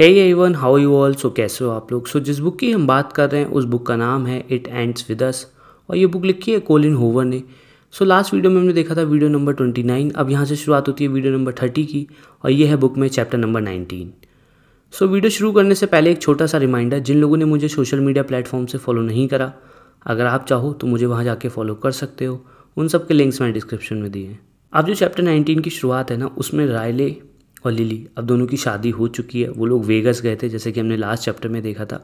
है everyone how you all so कैसे हो आप लोग सो so, जिस बुक की हम बात कर रहे हैं उस बुक का नाम है इट एंड्स विद अस और ये बुक लिखी है कोलिन होवर ने सो लास्ट वीडियो में हमने देखा था वीडियो नंबर ट्वेंटी नाइन अब यहाँ से शुरुआत होती है वीडियो नंबर थर्टी की और ये है बुक में chapter number nineteen so so, video शुरू करने से पहले एक छोटा सा रिमाइंडर जिन लोगों ने मुझे सोशल मीडिया प्लेटफॉर्म से फॉलो नहीं करा अगर आप चाहो तो मुझे वहाँ जाके फॉलो कर सकते हो उन सब के लिंक्स मैंने डिस्क्रिप्शन में दिए हैं अब जो चैप्टर नाइनटीन की शुरुआत है ना उसमें रायले और लिली अब दोनों की शादी हो चुकी है वो लोग वेगस गए थे जैसे कि हमने लास्ट चैप्टर में देखा था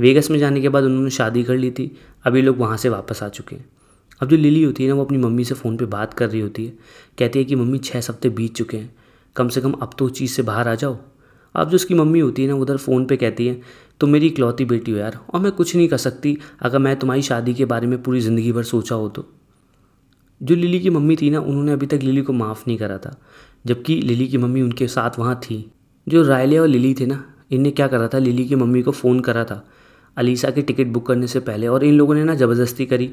वेगस में जाने के बाद उन्होंने शादी कर ली थी अभी लोग वहाँ से वापस आ चुके हैं अब जो लिली होती है ना वो अपनी मम्मी से फ़ोन पे बात कर रही होती है कहती है कि मम्मी छः हफ्ते बीत चुके हैं कम से कम अब तो चीज़ से बाहर आ जाओ अब जो उसकी मम्मी होती है ना उधर फ़ोन पे कहती है तुम मेरी इकलौती बेटी हो यार और मैं कुछ नहीं कर सकती अगर मैं तुम्हारी शादी के बारे में पूरी ज़िंदगी भर सोचा हो तो जो लिली की मम्मी थी ना उन्होंने अभी तक लिली को माफ़ नहीं करा था जबकि लिली की मम्मी उनके साथ वहाँ थी जो रायले और लिली थे ना इनने क्या करा था लिली की मम्मी को फ़ोन करा था अलीसा की टिकट बुक करने से पहले और इन लोगों ने ना ज़बरदस्ती करी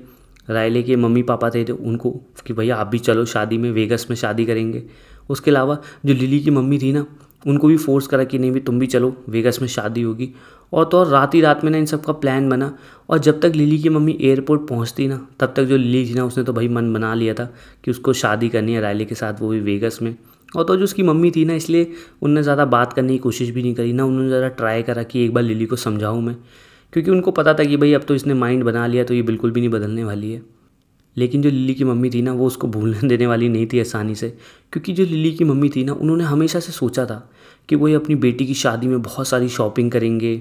रायले के मम्मी पापा थे तो उनको कि भैया आप भी चलो शादी में वेगस में शादी करेंगे उसके अलावा जो लिली की मम्मी थी ना उनको भी फोर्स करा कि नहीं भी तुम भी चलो वेगस में शादी होगी और तो और रात ही रात में ना इन सब का प्लान बना और जब तक लिली की मम्मी एयरपोर्ट पहुंचती ना तब तक जो लिली थी ना उसने तो भाई मन बना लिया था कि उसको शादी करनी है रायले के साथ वो भी वेगस में और तो जो उसकी मम्मी थी ना इसलिए उनने ज़्यादा बात करने की कोशिश भी नहीं करी ना उन्होंने ज़्यादा ट्राई करा कि एक बार लिली को समझाऊँ मैं क्योंकि उनको पता था कि भाई अब तो इसने माइंड बना लिया तो ये बिल्कुल भी नहीं बदलने वाली है लेकिन जो लिली की मम्मी थी ना वो उसको भूलने देने वाली नहीं थी आसानी से क्योंकि जो लिली की मम्मी थी ना उन्होंने हमेशा से सोचा था कि वो ये अपनी बेटी की शादी में बहुत सारी शॉपिंग करेंगे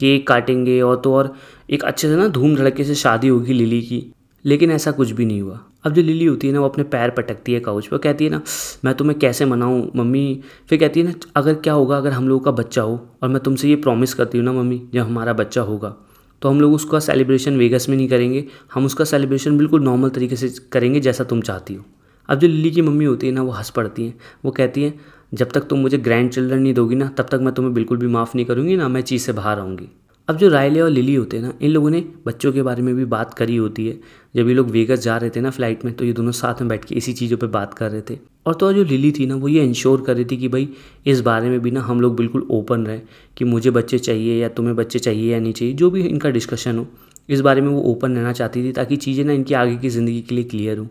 केक काटेंगे और तो और एक अच्छे से ना धूम धड़के से शादी होगी लिली की लेकिन ऐसा कुछ भी नहीं हुआ अब जो लिली होती है ना वो अपने पैर पटकती है काउच पर कहती है ना मैं तुम्हें कैसे मनाऊँ मम्मी फिर कहती है ना अगर क्या होगा अगर हम लोगों का बच्चा हो और मैं तुमसे ये प्रॉमिस करती हूँ ना मम्मी जब हमारा बच्चा होगा तो हम लोग उसका सेलिब्रेशन वेगस में नहीं करेंगे हम उसका सेलिब्रेशन बिल्कुल नॉर्मल तरीके से करेंगे जैसा तुम चाहती हो अब जो लिली की मम्मी होती है ना वो हंस पड़ती हैं वो कहती हैं जब तक तुम मुझे ग्रैंड चिल्ड्रन नहीं दोगी ना तब तक मैं तुम्हें बिल्कुल भी माफ़ नहीं करूँगी ना मैं चीज़ से बाहर आऊँगी अब जो रायले और लिली होते हैं ना इन लोगों ने बच्चों के बारे में भी बात करी होती है जब ये लोग वेगस जा रहे थे ना फ्लाइट में तो ये दोनों साथ में बैठ के इसी चीज़ों पे बात कर रहे थे और तो जो लिली थी ना वो ये इंश्योर कर रही थी कि भाई इस बारे में भी ना हम लोग बिल्कुल ओपन रहें कि मुझे बच्चे चाहिए या तुम्हें बच्चे चाहिए या नहीं चाहिए जो भी इनका डिस्कशन हो इस बारे में वो ओपन रहना चाहती थी ताकि चीज़ें ना इनकी आगे की ज़िंदगी के लिए क्लियर हों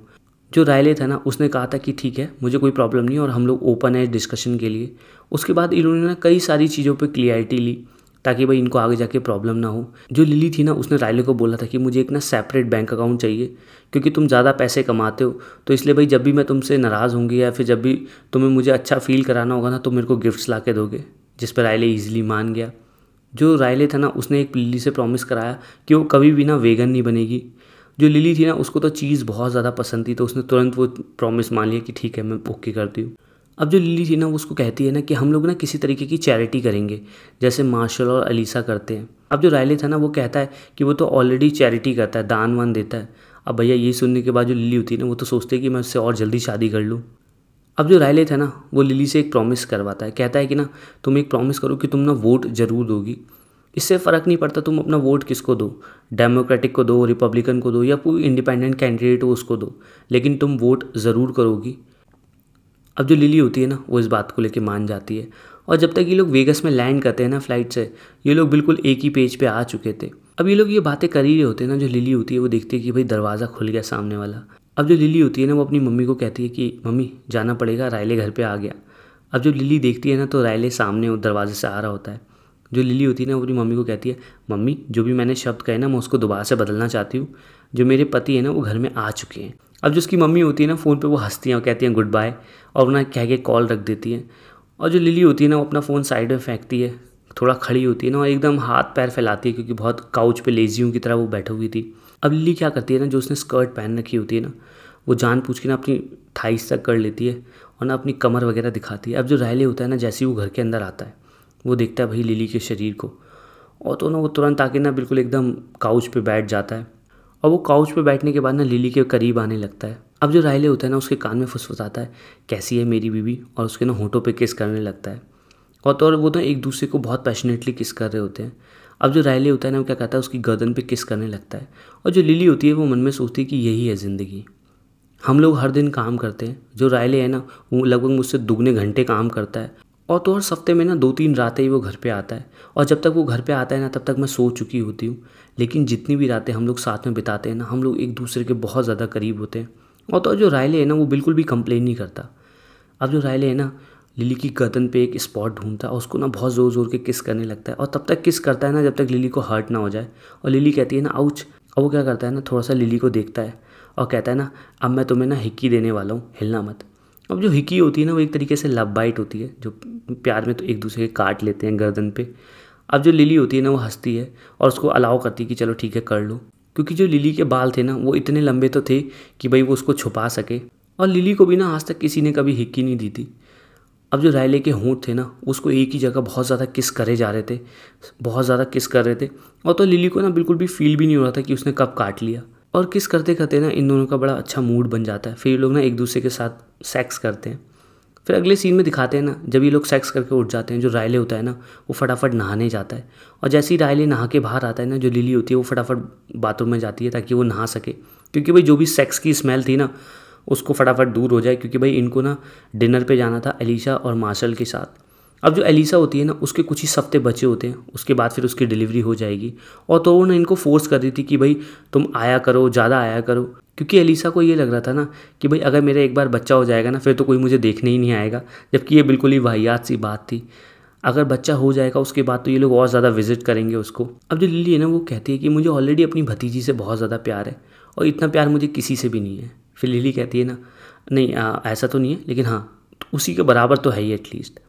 जो रायले था ना उसने कहा था कि ठीक है मुझे कोई प्रॉब्लम नहीं और हम लोग ओपन है डिस्कशन के लिए उसके बाद इन्होंने ना कई सारी चीज़ों पर क्लियरिटी ली ताकि भाई इनको आगे जाके प्रॉब्लम ना हो जो लिली थी ना उसने रायले को बोला था कि मुझे एक ना सेपरेट बैंक अकाउंट चाहिए क्योंकि तुम ज़्यादा पैसे कमाते हो तो इसलिए भाई जब भी मैं तुमसे नाराज़ होंगी या फिर जब भी तुम्हें मुझे अच्छा फील कराना होगा ना तो मेरे को गिफ्ट्स ला के दोगे जिस पर रायले ईजिली मान गया जो रायले था ना उसने एक लिली से प्रॉमिस कराया कि वो कभी भी ना वेगन नहीं बनेगी जो लिली थी ना उसको तो चीज़ बहुत ज़्यादा पसंद थी तो उसने तुरंत वो प्रॉमिस मान लिया कि ठीक है मैं ओके करती हूँ अब जो लिली थी ना उसको कहती है ना कि हम लोग ना किसी तरीके की चैरिटी करेंगे जैसे मार्शल और अलीसा करते हैं अब जो रायली था ना वो कहता है कि वो तो ऑलरेडी चैरिटी करता है दान वान देता है अब भैया ये सुनने के बाद जो लिली होती है ना वो तो सोचते है कि मैं उससे और जल्दी शादी कर लूँ अब जो रायले था ना वो लिली से एक प्रॉमिस करवाता है कहता है कि ना तुम एक प्रॉमिस करो कि तुम ना वोट ज़रूर दोगी इससे फ़र्क नहीं पड़ता तुम अपना वोट किसको दो डेमोक्रेटिक को दो रिपब्लिकन को दो या कोई इंडिपेंडेंट कैंडिडेट हो उसको दो लेकिन तुम वोट ज़रूर करोगी अब जो लिली होती है ना वो इस बात को लेके मान जाती है और जब तक ये लोग वेगस में लैंड करते हैं ना फ्लाइट से ये लोग बिल्कुल एक ही पेज पे आ चुके थे अब ये लोग ये बातें कर ही रहे होते हैं ना जो लिली होती है वो देखती है कि भाई दरवाज़ा खुल गया सामने वाला अब जो लिली होती है ना वो अपनी मम्मी को कहती है कि मम्मी जाना पड़ेगा रायले घर पर आ गया अब जो लिली देखती है ना तो रायले सामने दरवाजे से आ रहा होता है जो लिली होती है ना वो अपनी मम्मी को कहती है मम्मी जो भी मैंने शब्द कहे ना मैं उसको दोबारा से बदलना चाहती हूँ जो मेरे पति है ना वो घर में आ चुके हैं अब जो उसकी मम्मी होती है ना फ़ोन पे वो हंसती हैं और कहती हैं गुड बाय और ना कह के कॉल रख देती हैं और जो लिली होती है ना वो अपना फ़ोन साइड में फेंकती है थोड़ा खड़ी होती है ना और एकदम हाथ पैर फैलाती है क्योंकि बहुत काउच पे लेजियों की तरह वो बैठी हुई थी अब लिली क्या करती है ना जो उसने स्कर्ट पहन रखी होती है ना वो जान पूछ के ना अपनी थाइस तक कर लेती है और ना अपनी कमर वगैरह दिखाती है अब जो रहले होता है ना जैसे ही वो घर के अंदर आता है वो देखता है भाई लिली के शरीर को और तो ना वो तुरंत आके ना बिल्कुल एकदम काउच पे बैठ जाता है और वो काउच पे बैठने के बाद ना लिली के करीब आने लगता है अब जो रायले होता है ना उसके कान में फुसफुसाता है कैसी है मेरी बीवी और उसके ना होठों पे किस करने लगता है और तो और वो ना एक दूसरे को बहुत पैशनेटली किस कर रहे होते हैं अब जो रायले होता है ना वो क्या कहता है उसकी गर्दन पे किस करने लगता है और जो लिली होती है वो मन में सोचती है कि यही है ज़िंदगी हम लोग हर दिन काम करते हैं जो रायले है ना वो लगभग मुझसे दुगने घंटे काम करता है और तो और हफ्ते में ना दो तीन रातें ही वो घर पे आता है और जब तक वो घर पे आता है ना तब तक मैं सो चुकी होती हूँ लेकिन जितनी भी रातें हम लोग साथ में बिताते हैं ना हम लोग एक दूसरे के बहुत ज़्यादा करीब होते हैं और तो जो रायले है ना वो बिल्कुल भी कंप्लेन नहीं करता अब जो रायले है ना लिली की गर्दन पे एक स्पॉट ढूंढता है उसको ना बहुत ज़ोर ज़ोर के किस करने लगता है और तब तक किस करता है ना जब तक लिली को हर्ट ना हो जाए और लिली कहती है ना आउच अब वो क्या करता है ना थोड़ा सा लिली को देखता है और कहता है ना अब मैं तुम्हें ना हिक्की देने वाला हूँ हिलना मत अब जो हिक्की होती है ना वो एक तरीके से लव बाइट होती है जो प्यार में तो एक दूसरे के काट लेते हैं गर्दन पर अब जो लिली होती है ना वो हंसती है और उसको अलाउ करती है कि चलो ठीक है कर लो क्योंकि जो लिली के बाल थे ना वो इतने लंबे तो थे कि भाई वो उसको छुपा सके और लिली को भी ना आज तक किसी ने कभी हिक्की नहीं दी थी अब जो रायले के होंठ थे ना उसको एक ही जगह बहुत ज़्यादा किस करे जा रहे थे बहुत ज़्यादा किस कर रहे थे और तो लिली को ना बिल्कुल भी फील भी नहीं हो रहा था कि उसने कब काट लिया और किस करते करते ना इन दोनों का बड़ा अच्छा मूड बन जाता है फिर लोग ना एक दूसरे के साथ सेक्स करते हैं फिर अगले सीन में दिखाते हैं ना जब ये लोग सेक्स करके उठ जाते हैं जो रायले होता है ना वो फटाफट नहाने जाता है और जैसे ही रायले नहा के बाहर आता है ना जो लिली होती है वो फटाफट बाथरूम में जाती है ताकि वो नहा सके क्योंकि भाई जो भी सेक्स की स्मेल थी ना उसको फटाफट दूर हो जाए क्योंकि भाई इनको ना डिनर पर जाना था एलिशा और मार्शल के साथ अब जो एलिसा होती है ना उसके कुछ ही हफ्ते बचे होते हैं उसके बाद फिर उसकी डिलीवरी हो जाएगी और तो उन्होंने इनको फोर्स कर दी थी कि भाई तुम आया करो ज़्यादा आया करो क्योंकि एलिसा को ये लग रहा था ना कि भाई अगर मेरा एक बार बच्चा हो जाएगा ना फिर तो कोई मुझे देखने ही नहीं आएगा जबकि ये बिल्कुल ही वाहियात सी बात थी अगर बच्चा हो जाएगा उसके बाद तो ये लोग और ज़्यादा विजिट करेंगे उसको अब जो लिली है ना वो कहती है कि मुझे ऑलरेडी अपनी भतीजी से बहुत ज़्यादा प्यार है और इतना प्यार मुझे किसी से भी नहीं है फिर लिली कहती है ना नहीं आ, ऐसा तो नहीं है लेकिन हाँ उसी के बराबर तो है ही एटलीस्ट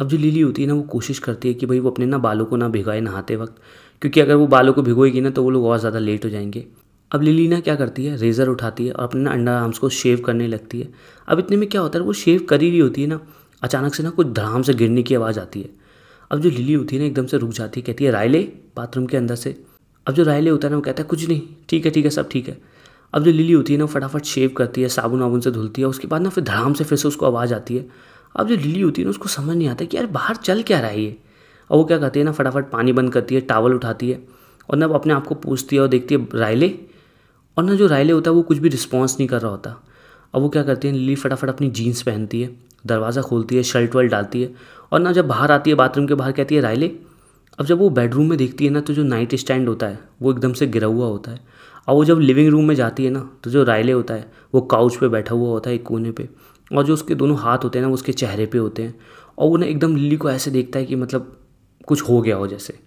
अब जो लिली होती है ना वो कोशिश करती है कि भाई वो अपने ना बालों को ना भिगाए नहाते वक्त क्योंकि अगर वो बालों को भिगोएगी ना तो वो लोग और ज़्यादा लेट हो जाएंगे अब लिलीना क्या करती है रेज़र उठाती है और अपने ना अंडर आर्म्स को शेव करने लगती है अब इतने में क्या होता है वो शेव कर ही रही होती है ना अचानक से ना कुछ धड़ाम से गिरने की आवाज़ आती है अब जो लिली होती है ना एकदम से रुक जाती है कहती है रायले बाथरूम के अंदर से अब जो रायले होता है ना वो कहता है कुछ नहीं ठीक है ठीक है सब ठीक है अब जो लिली होती है ना फटाफट शेव करती है साबुन वाबुन से धुलती है उसके बाद ना फिर धड़ाम से फिर से उसको आवाज़ आती है अब जो लिली होती है ना उसको समझ नहीं आता कि यार बाहर चल क्या रहा है ये और वो क्या करती है ना फटाफट पानी बंद करती है टावल उठाती है और ना अपने आप को पूछती है और देखती है रायले और ना जो रायले होता है वो कुछ भी रिस्पॉन्स नहीं कर रहा होता अब वो क्या करती है लिली फटाफट अपनी जीन्स पहनती है दरवाज़ा खोलती है शर्ट वर्ट डालती है और ना जब बाहर आती है बाथरूम के बाहर कहती है रायले अब जब वो बेडरूम में देखती है ना तो जो नाइट स्टैंड होता है वो एकदम से गिरा हुआ होता है और वो जब लिविंग रूम में जाती है ना तो जो रायले होता है वो काउच पे बैठा हुआ होता है एक कोने पे और जो उसके दोनों हाथ होते हैं ना वो उसके चेहरे पे होते हैं और वो ना एकदम लिली को ऐसे देखता है कि मतलब कुछ हो गया हो जैसे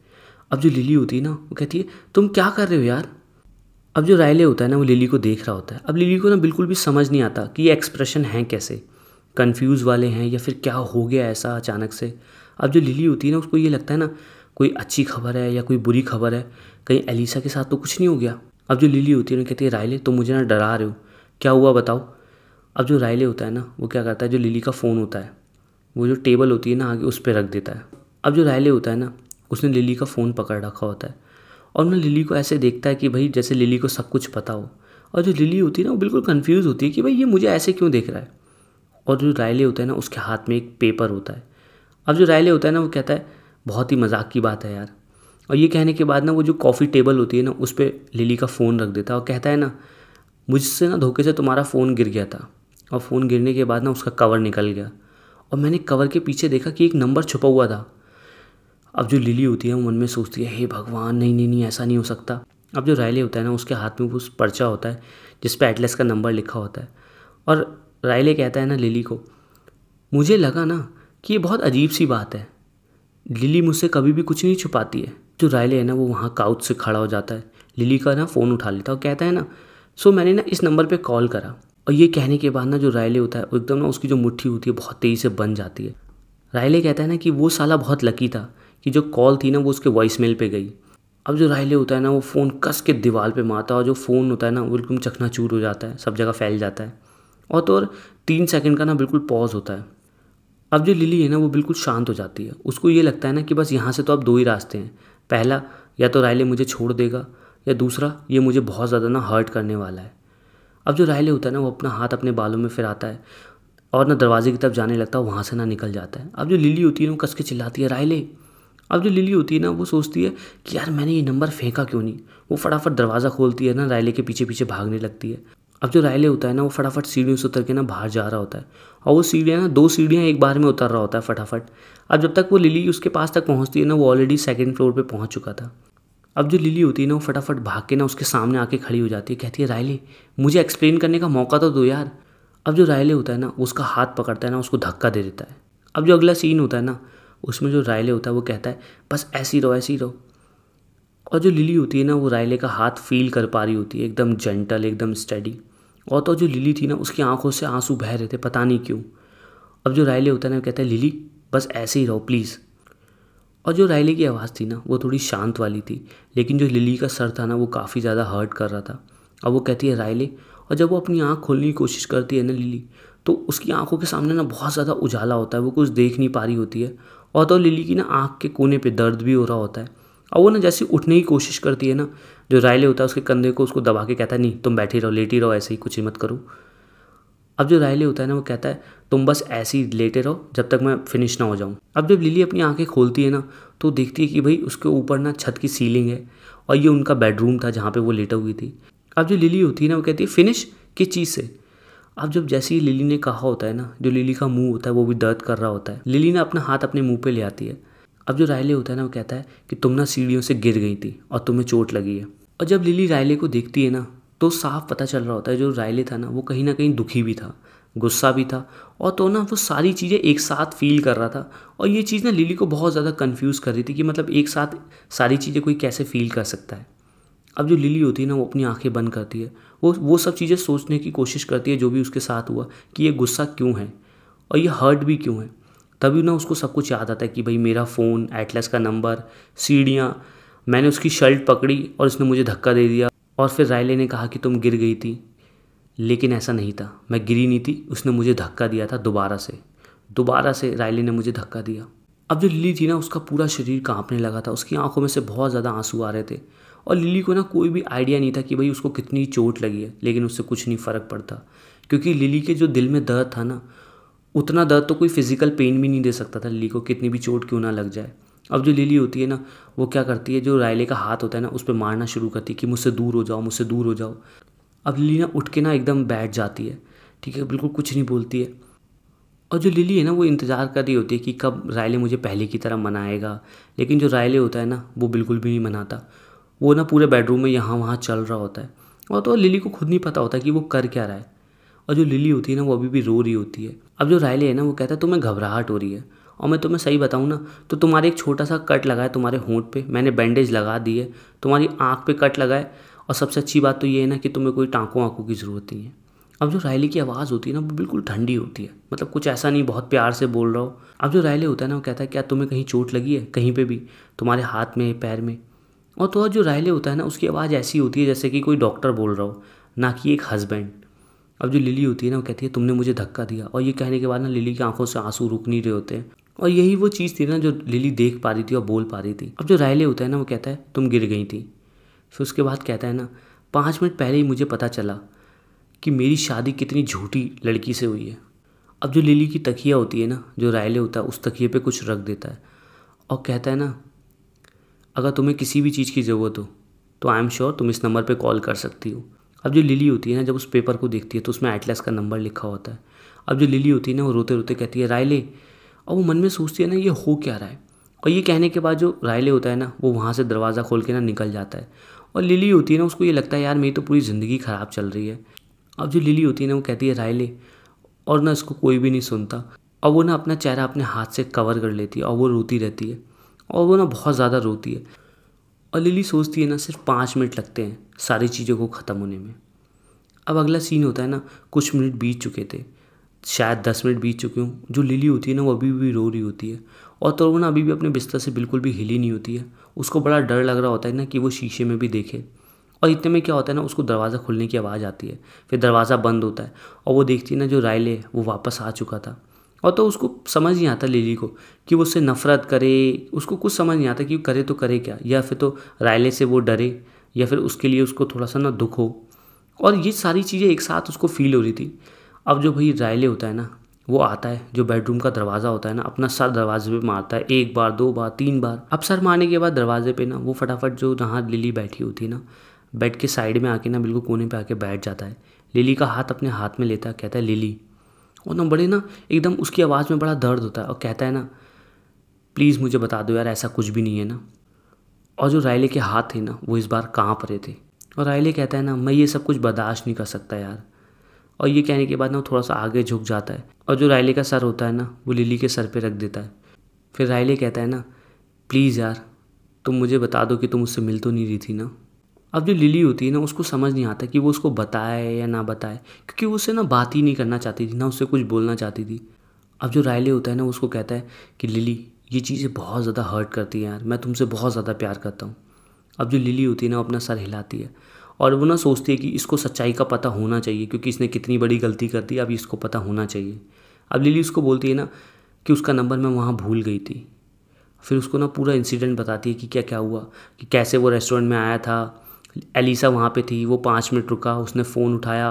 अब जो लिली होती है ना वो कहती है तुम क्या कर रहे हो यार अब जो रायले होता है ना वो लिली को देख रहा होता है अब लिली को ना बिल्कुल भी समझ नहीं आता कि ये एक्सप्रेशन है कैसे कंफ्यूज वाले हैं या फिर क्या हो गया ऐसा अचानक से अब जो लिली होती है ना उसको ये लगता है ना कोई अच्छी खबर है या कोई बुरी खबर है कहीं एलिसा के साथ तो कुछ नहीं हो गया अब जो लिली होती है ना कहती है रायले तुम तो मुझे ना डरा रहे हो क्या हुआ बताओ अब जो रायले होता है ना वो क्या करता है जो लिली का फ़ोन होता है वो जो टेबल होती है ना आगे उस पर रख देता है अब जो रायले होता है ना उसने लिली का फ़ोन पकड़ रखा होता है और मैं लिली को ऐसे देखता है कि भाई जैसे लिली को सब कुछ पता हो और जो लिली होती है ना वो बिल्कुल कन्फ्यूज़ होती है कि भाई ये मुझे ऐसे क्यों देख रहा है और जो रायले होता है ना उसके हाथ में एक पेपर होता है अब जो रायले होता है ना वो कहता है बहुत ही मजाक की बात है यार और ये कहने के बाद ना वो जो कॉफ़ी टेबल होती है ना उस पर लिली का फ़ोन रख देता है और कहता है ना मुझसे ना धोखे से तुम्हारा फ़ोन गिर गया था और फ़ोन गिरने के बाद ना उसका कवर निकल गया और मैंने कवर के पीछे देखा कि एक नंबर छुपा हुआ था अब जो लिली होती है वो मन में सोचती है हे भगवान नहीं नहीं नहीं ऐसा नहीं हो सकता अब जो रायले होता है ना उसके हाथ में वो पर्चा होता है जिस पर एटलेस का नंबर लिखा होता है और रायले कहता है ना लिली को मुझे लगा ना कि ये बहुत अजीब सी बात है लिली मुझसे कभी भी कुछ नहीं छुपाती है जो रायले है ना वो वहाँ काउच से खड़ा हो जाता है लिली का ना फ़ोन उठा लेता है और कहता है ना सो मैंने ना इस नंबर पर कॉल करा और ये कहने के बाद ना जो रायले होता है एकदम ना उसकी जो मुट्ठी होती है बहुत तेज़ी से बन जाती है रायले कहता है ना कि वो साला बहुत लकी था कि जो कॉल थी ना वो उसके वॉइस मेल पर गई अब जो राहले होता है ना वो फ़ोन कस के दीवार पर मारता है और जो फ़ोन होता है ना वो बिल्कुल चूर हो जाता है सब जगह फैल जाता है और तो और तीन सेकंड का ना बिल्कुल पॉज होता है अब जो लिली है ना वो बिल्कुल शांत हो जाती है उसको ये लगता है ना कि बस यहाँ से तो अब दो ही रास्ते हैं पहला या तो रायले मुझे छोड़ देगा या दूसरा ये मुझे बहुत ज़्यादा ना हर्ट करने वाला है अब जो रायले होता है ना वो अपना हाथ अपने बालों में फिराता है और ना दरवाजे की तरफ जाने लगता है वहाँ से ना निकल जाता है अब जो लिली होती है ना वो कस के चिल्लाती है रायले अब जो लिली होती है ना वो सोचती है कि यार मैंने ये नंबर फेंका क्यों नहीं वो फटाफट दरवाज़ा खोलती है ना रायले के पीछे पीछे भागने लगती है अब जो रायले होता है ना वो फटाफट सीढ़ियों से उतर के ना बाहर जा रहा होता है और वो सीढ़ियाँ ना दो सीढ़ियाँ एक बार में उतर रहा होता है फटाफट अब जब तक वो लिली उसके पास तक पहुँचती है ना वो ऑलरेडी सेकेंड फ्लोर पर पहुँच चुका था अब जो लिली होती है ना वो फटाफट भाग के ना उसके सामने आके खड़ी हो जाती है कहती है रायले मुझे एक्सप्लेन करने का मौका तो दो यार अब जो रायले होता है ना उसका हाथ पकड़ता है ना उसको धक्का दे देता है अब जो अगला सीन होता है ना उसमें जो रायले होता है वो कहता है बस ऐसी रहो ऐसी रहो और जो लिली होती है ना वो रायले का हाथ फील कर पा रही होती है एकदम जेंटल एकदम स्टडी और तो जो लिली थी ना उसकी आंखों से आंसू बह रहे थे पता नहीं क्यों अब जो रायले होता है ना वो कहता है लिली बस ऐसे ही रहो प्लीज़ और जो रायले की आवाज़ थी ना वो थोड़ी शांत वाली थी लेकिन जो लिली का सर था ना वो काफ़ी ज़्यादा हर्ट कर रहा था और वो कहती है रायले और जब वो अपनी आँख खोलने की कोशिश करती है ना लिली तो उसकी आंखों के सामने ना बहुत ज़्यादा उजाला होता है वो कुछ देख नहीं पा रही होती है और तो लिली की ना आँख के कोने पे दर्द भी हो रहा होता है अब वो ना जैसे उठने की कोशिश करती है ना जो रायले होता है उसके कंधे को उसको दबा के कहता है नहीं तुम बैठी रहो लेटी रहो ऐसे ही कुछ हिम्मत मत करो अब जो रायले होता है ना वो कहता है तुम बस ऐसे ही लेटे रहो जब तक मैं फिनिश ना हो जाऊँ अब जब लिली अपनी आँखें खोलती है ना तो देखती है कि भाई उसके ऊपर ना छत की सीलिंग है और ये उनका बेडरूम था जहाँ पर वो लेटा हुई थी अब जो लिली होती है ना वो कहती है फिनिश किस चीज़ से अब जब जैसे ही लिली ने कहा होता है ना जो लिली का मुंह होता है वो भी दर्द कर रहा होता है लिली ने अपना हाथ अपने मुंह पे ले आती है अब जो रायले होता है ना वो कहता है कि तुम ना सीढ़ियों से गिर गई थी और तुम्हें चोट लगी है और जब लिली रायले को देखती है ना तो साफ पता चल रहा होता है जो रायले था ना वो कहीं ना कहीं दुखी भी था गुस्सा भी था और तो ना वो सारी चीज़ें एक साथ फील कर रहा था और ये चीज़ ना लिली को बहुत ज़्यादा कन्फ्यूज़ कर रही थी कि मतलब एक साथ सारी चीज़ें कोई कैसे फील कर सकता है अब जो लिली होती है ना वो अपनी आंखें बंद करती है वो वो सब चीज़ें सोचने की कोशिश करती है जो भी उसके साथ हुआ कि ये गुस्सा क्यों है और ये हर्ट भी क्यों है तभी ना उसको सब कुछ याद आता है कि भाई मेरा फ़ोन एटलस का नंबर सीढ़ियाँ मैंने उसकी शर्ट पकड़ी और उसने मुझे धक्का दे दिया और फिर रायले ने कहा कि तुम गिर गई थी लेकिन ऐसा नहीं था मैं गिरी नहीं थी उसने मुझे धक्का दिया था दोबारा से दोबारा से रायले ने मुझे धक्का दिया अब जो लिली थी ना उसका पूरा शरीर कांपने लगा था उसकी आंखों में से बहुत ज़्यादा आंसू आ रहे थे और लिली को ना कोई भी आइडिया नहीं था कि भाई उसको कितनी चोट लगी है लेकिन उससे कुछ नहीं फ़र्क पड़ता क्योंकि लिली के जो दिल में दर्द था ना उतना दर्द तो कोई फिज़िकल पेन भी नहीं दे सकता था लिली को कितनी भी चोट क्यों ना लग जाए अब जो लिली होती है ना वो क्या करती है जो रायले का हाथ होता है ना उस पर मारना शुरू करती है कि मुझसे दूर हो जाओ मुझसे दूर हो जाओ अब लिली ना उठ के ना एकदम बैठ जाती है ठीक है बिल्कुल कुछ नहीं बोलती है और जो लिली है ना वो इंतज़ार कर रही होती है कि कब रायले मुझे पहले की तरह मनाएगा लेकिन जो रायले होता है ना वो बिल्कुल भी नहीं मनाता वो ना पूरे बेडरूम में यहाँ वहाँ चल रहा होता है और तो लिली को खुद नहीं पता होता कि वो कर क्या रहा है और जो लिली होती है ना वो अभी भी रो रही होती है अब जो रायले है ना वो कहता है तुम्हें घबराहट हो रही है और मैं तुम्हें सही बताऊँ ना तो तुम्हारे एक छोटा सा कट लगा है तुम्हारे होंठ पे मैंने बैंडेज लगा दी है तुम्हारी आँख पे कट लगा है और सबसे अच्छी बात तो ये है ना कि तुम्हें कोई टाँकों आँखों की ज़रूरत नहीं है अब जो रायली की आवाज़ होती है ना वो बिल्कुल ठंडी होती है मतलब कुछ ऐसा नहीं बहुत प्यार से बोल रहा हो अब जो रायली होता है ना वो कहता है क्या तुम्हें कहीं चोट लगी है कहीं पर भी तुम्हारे हाथ में पैर में और तो जो रायले होता है ना उसकी आवाज़ ऐसी होती है जैसे कि कोई डॉक्टर बोल रहा हो ना कि एक हस्बैंड अब जो लिली होती है ना वो कहती है तुमने मुझे धक्का दिया और ये कहने के बाद ना लिली की आंखों से आंसू रुक नहीं रहे होते और यही वो चीज़ थी ना जो लिली देख पा रही थी और बोल पा रही थी अब जो रायले होता है ना वो कहता है तुम गिर गई थी फिर उसके बाद कहता है ना पाँच मिनट पहले ही मुझे पता चला कि मेरी शादी कितनी झूठी लड़की से हुई है अब जो लिली की तकिया होती है ना जो रायले होता है उस तकिए पे कुछ रख देता है और कहता है ना अगर तुम्हें किसी भी चीज़ की ज़रूरत हो तो आई एम श्योर तुम इस नंबर पर कॉल कर सकती हो अब जो लिली होती है ना जब उस पेपर को देखती है तो उसमें एटलस का नंबर लिखा होता है अब जो लिली होती है ना वो रोते रोते कहती है रायले और वो मन में सोचती है ना ये हो क्या रहा है और ये कहने के बाद जो रायले होता है ना वो वहाँ से दरवाज़ा खोल के ना निकल जाता है और लिली होती है ना उसको ये लगता है यार मेरी तो पूरी ज़िंदगी ख़राब चल रही है अब जो लिली होती है ना वो कहती है रायले और ना इसको कोई भी नहीं सुनता और वो ना अपना चेहरा अपने हाथ से कवर कर लेती है और वो रोती रहती है और वो ना बहुत ज़्यादा रोती है और लिली सोचती है ना सिर्फ पाँच मिनट लगते हैं सारी चीज़ों को ख़त्म होने में अब अगला सीन होता है ना कुछ मिनट बीत चुके थे शायद दस मिनट बीत चुके हूँ जो लिली होती है ना वो अभी भी रो रही होती है और तो वो ना अभी भी अपने बिस्तर से बिल्कुल भी हिली नहीं होती है उसको बड़ा डर लग रहा होता है ना कि वो शीशे में भी देखे और इतने में क्या होता है ना उसको दरवाज़ा खुलने की आवाज़ आती है फिर दरवाज़ा बंद होता है और वो देखती है ना जो रायले वो वापस आ चुका था और तो उसको समझ नहीं आता लिली को कि वो उससे नफरत करे उसको कुछ समझ नहीं आता कि करे तो करे क्या या फिर तो रायले से वो डरे या फिर उसके लिए उसको थोड़ा सा ना दुख हो और ये सारी चीज़ें एक साथ उसको फील हो रही थी अब जो भाई रायले होता है ना वो आता है जो बेडरूम का दरवाज़ा होता है ना अपना सर दरवाजे पे मारता है एक बार दो बार तीन बार अब सर मारने के बाद दरवाजे पे ना वो फटाफट जो जहाँ लिली बैठी होती है ना बेड के साइड में आके ना बिल्कुल कोने पे आके बैठ जाता है लिली का हाथ अपने हाथ में लेता है कहता है लिली ना बड़े ना एकदम उसकी आवाज़ में बड़ा दर्द होता है और कहता है ना प्लीज़ मुझे बता दो यार ऐसा कुछ भी नहीं है ना और जो रायले के हाथ थे ना वो इस बार कहाँ पर थे और रायले कहता है ना मैं ये सब कुछ बर्दाश्त नहीं कर सकता यार और ये कहने के बाद ना वो थोड़ा सा आगे झुक जाता है और जो रायले का सर होता है ना वो लिली के सर पर रख देता है फिर रायले कहता है ना प्लीज़ यार तुम मुझे बता दो कि तुम उससे मिल तो नहीं रही थी ना अब जो लिली होती है ना उसको समझ नहीं आता कि वो उसको बताए या ना बताए क्योंकि वो उससे ना बात ही नहीं करना चाहती थी ना उससे कुछ बोलना चाहती थी अब जो रायले होता है ना उसको कहता है कि लिली ये चीज़ें बहुत ज़्यादा हर्ट करती हैं यार मैं तुमसे बहुत ज़्यादा प्यार करता हूँ अब जो लिली होती है ना अपना सर हिलाती है और वो ना सोचती है कि इसको सच्चाई का पता होना चाहिए क्योंकि इसने कितनी बड़ी गलती कर दी अब इसको पता होना चाहिए अब लिली उसको बोलती है ना कि उसका नंबर मैं वहाँ भूल गई थी फिर उसको ना पूरा इंसिडेंट बताती है कि क्या क्या हुआ कि कैसे वो रेस्टोरेंट में आया था एलिसा वहाँ पे थी वो पाँच मिनट रुका उसने फ़ोन उठाया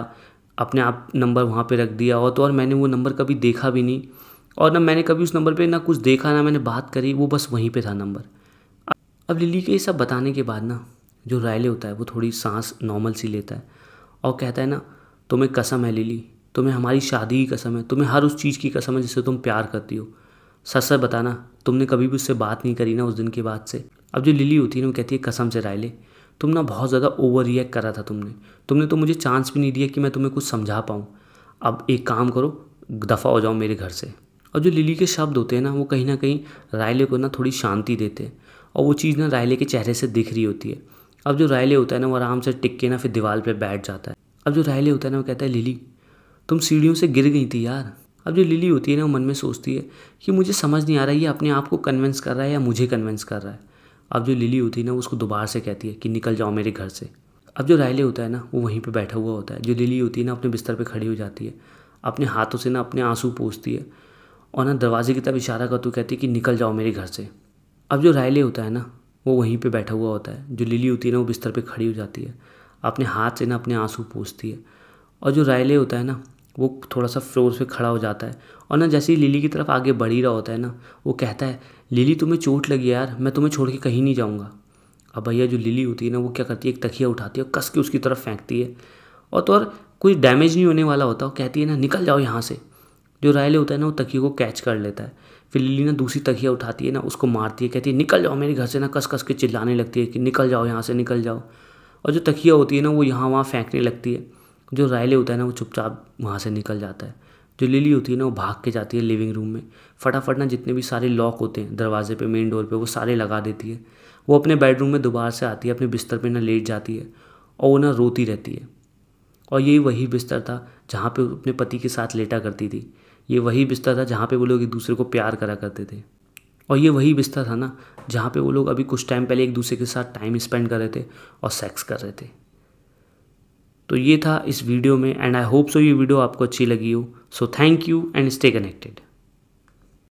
अपने आप नंबर वहाँ पे रख दिया और तो और मैंने वो नंबर कभी देखा भी नहीं और ना मैंने कभी उस नंबर पे ना कुछ देखा ना मैंने बात करी वो बस वहीं पे था नंबर अब लिली के ये सब बताने के बाद ना जो रायले होता है वो थोड़ी सांस नॉर्मल सी लेता है और कहता है ना तुम्हें कसम है लिली तुम्हें हमारी शादी की कसम है तुम्हें हर उस चीज़ की कसम है जिससे तुम प्यार करती हो सच सच बताना तुमने कभी भी उससे बात नहीं करी ना उस दिन के बाद से अब जो लिली होती है ना वो कहती है कसम से रायले तुम ना बहुत ज़्यादा ओवर रिएक्ट करा था तुमने तुमने तो मुझे चांस भी नहीं दिया कि मैं तुम्हें कुछ समझा पाऊँ अब एक काम करो दफ़ा हो जाओ मेरे घर से और जो लिली के शब्द होते हैं ना वो कहीं ना कहीं रायले को ना थोड़ी शांति देते हैं और वो चीज़ ना रायले के चेहरे से दिख रही होती है अब जो रायले होता है ना वो आराम से टिक के ना फिर दीवार पर बैठ जाता है अब जो रायले होता है ना वो कहता है लिली तुम सीढ़ियों से गिर गई थी यार अब जो लिली होती है ना वो मन में सोचती है कि मुझे समझ नहीं आ रहा है ये अपने आप को कन्विंस कर रहा है या मुझे कन्विंस कर रहा है अब जो लिली होती है ना उसको दोबारा से कहती है कि निकल जाओ मेरे घर से अब जो रायले होता है ना वो वहीं पे बैठा हुआ होता है जो लिली होती है ना अपने बिस्तर पे खड़ी हो जाती है अपने हाथों से ना अपने आंसू पोसती है और ना दरवाजे की तरफ इशारा करते हुए कहती है कि निकल जाओ मेरे घर से अब जो रायले होता है ना वो वहीं पर बैठा हुआ होता है जो लिली होती है ना वो बिस्तर पर खड़ी हो जाती है अपने हाथ से ना अपने आंसू पोसती है और जो रायले होता है ना वो थोड़ा सा फ्लोर पे खड़ा हो जाता है और ना जैसे ही लिली की तरफ आगे बढ़ ही रहा होता है ना वो कहता है लिली तुम्हें चोट लगी यार मैं तुम्हें छोड़ के कहीं नहीं जाऊँगा अब भैया जो लिली होती है ना वो क्या करती है एक तकिया उठाती है और कस के उसकी तरफ फेंकती है और तो और कोई डैमेज नहीं होने वाला होता वो कहती है ना निकल जाओ यहाँ से जो रायले होता है ना वो तखिए को कैच कर लेता है फिर लिली ना दूसरी तखिया उठाती है ना उसको मारती है कहती है निकल जाओ मेरे घर से ना कस कस के चिल्लाने लगती है कि निकल जाओ यहाँ से निकल जाओ और जो तकिया होती है ना वो यहाँ वहाँ फेंकने लगती है जो रायले होता है ना वो चुपचाप वहाँ से निकल जाता है जो लिली होती है ना वो भाग के जाती है लिविंग रूम में फटाफट ना जितने भी सारे लॉक होते हैं दरवाजे पे मेन डोर पे वो सारे लगा देती है वो अपने बेडरूम में दोबारा से आती है अपने बिस्तर पे ना लेट जाती है और वो ना रोती रहती है और यही वही बिस्तर था जहाँ पे अपने पति के साथ लेटा करती थी ये वही बिस्तर था जहाँ पे वो लोग एक दूसरे को प्यार करा करते थे और ये वही बिस्तर था ना जहाँ पे वो लोग अभी कुछ टाइम पहले एक दूसरे के साथ टाइम स्पेंड कर रहे थे और सेक्स कर रहे थे तो ये था इस वीडियो में एंड आई होप सो ये वीडियो आपको अच्छी लगी हो so thank you and stay connected